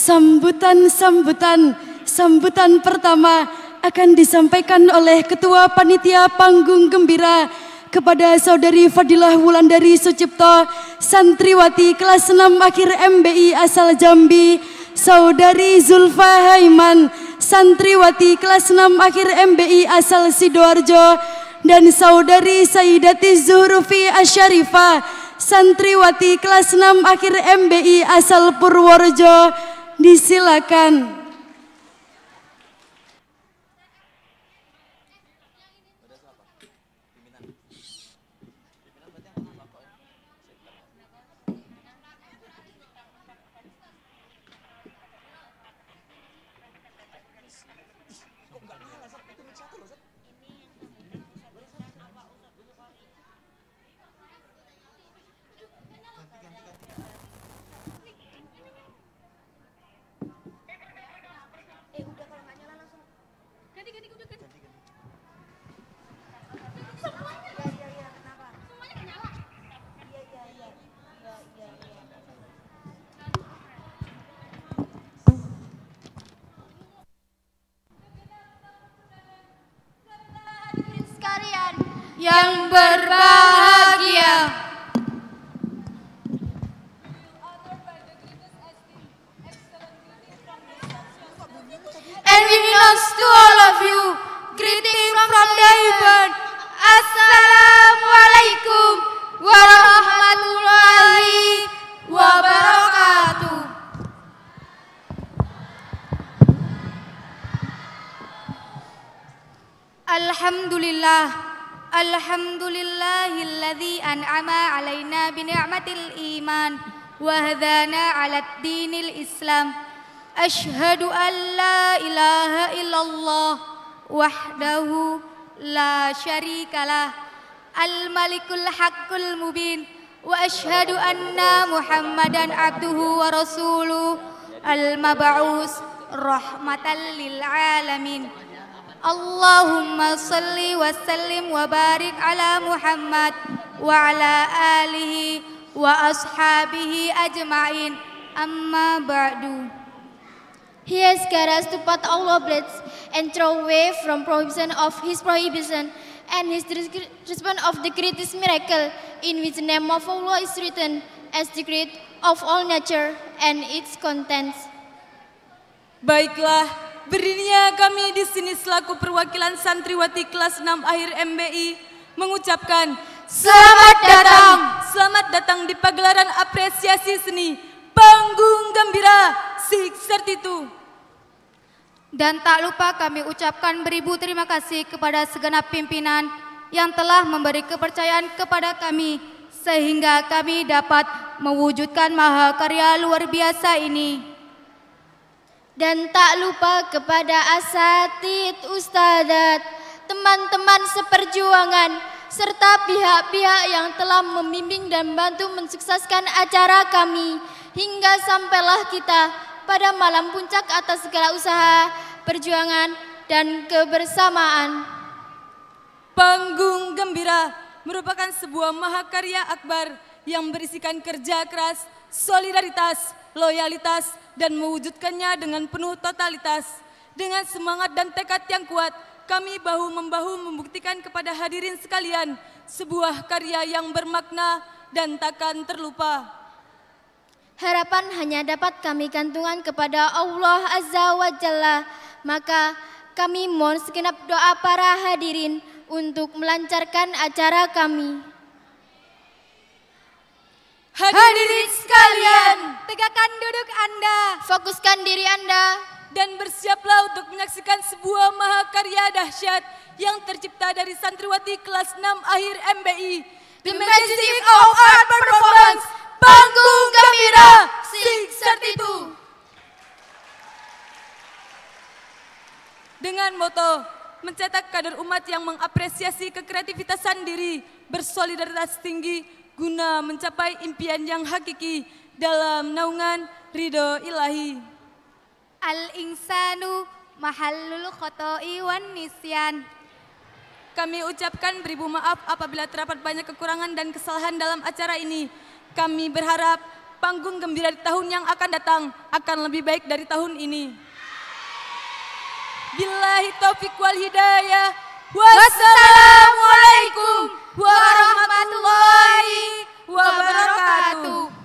Sambutan-sambutan, sambutan pertama akan disampaikan oleh Ketua Panitia Panggung Gembira kepada Saudari Fadilah Wulandari Sucipto, Santriwati kelas 6 akhir MBI asal Jambi, Saudari Zulfa Haiman, Santriwati kelas 6 akhir MBI asal Sidoarjo, dan Saudari Saidati Zuhrufi Asyarifah, Santriwati kelas 6 akhir MBI asal Purworejo, Disilakan. yang berbahagia. And we belongs to all of you. Greeting from heaven. Assalamualaikum warahmatullahi wabarakatuh. Alhamdulillah. الحمد لله الذي أنعم علينا بنعمة الإيمان وهدانا على الدين الإسلام أشهد أن لا إله إلا الله وحده لا شريك له الملك الحق المبين وأشهد أن محمدا عبده ورسوله المبعوث رحمة للعالمين Allahumma salli wa sallim wa barik ala Muhammad wa ala alihi wa ashabihi ajma'in amma ba'du He has got us to put all obligates and throw away from prohibition of his prohibition and his response of the greatest miracle in which the name of Allah is written as the great of all nature and its contents. Baiklah, Berdirinya kami di sini selaku perwakilan santriwati kelas 6 akhir MBI mengucapkan selamat datang. Selamat datang di pagelaran apresiasi seni Panggung Gembira Siksertitu. Dan tak lupa kami ucapkan beribu terima kasih kepada segenap pimpinan yang telah memberi kepercayaan kepada kami sehingga kami dapat mewujudkan mahakarya luar biasa ini dan tak lupa kepada asatid ustadat, teman-teman seperjuangan, serta pihak-pihak yang telah membimbing dan bantu mensukseskan acara kami hingga sampailah kita pada malam puncak atas segala usaha, perjuangan, dan kebersamaan. Panggung Gembira merupakan sebuah mahakarya akbar yang berisikan kerja keras, solidaritas, loyalitas, dan mewujudkannya dengan penuh totalitas. Dengan semangat dan tekad yang kuat, kami bahu-membahu membuktikan kepada hadirin sekalian sebuah karya yang bermakna dan takkan terlupa. Harapan hanya dapat kami gantungkan kepada Allah Azza wa Jalla. Maka kami mohon segenap doa para hadirin untuk melancarkan acara kami. tegakkan duduk Anda. Fokuskan diri Anda. Dan bersiaplah untuk menyaksikan sebuah mahakarya dahsyat yang tercipta dari santriwati kelas 6 akhir MBI. The Magic of Art Performance, Panggung Gembira, Sing Sertitu. Dengan moto, mencetak kader umat yang mengapresiasi kekreativitasan diri, bersolidaritas tinggi, guna mencapai impian yang hakiki dalam naungan ridho ilahi. Al-insanu mahallul khotoi wan nisyan. Kami ucapkan beribu maaf apabila terdapat banyak kekurangan dan kesalahan dalam acara ini. Kami berharap panggung gembira di tahun yang akan datang akan lebih baik dari tahun ini. Billahi taufiq wal hidayah. Wassalamualaikum warahmatullahi wabarakatuh.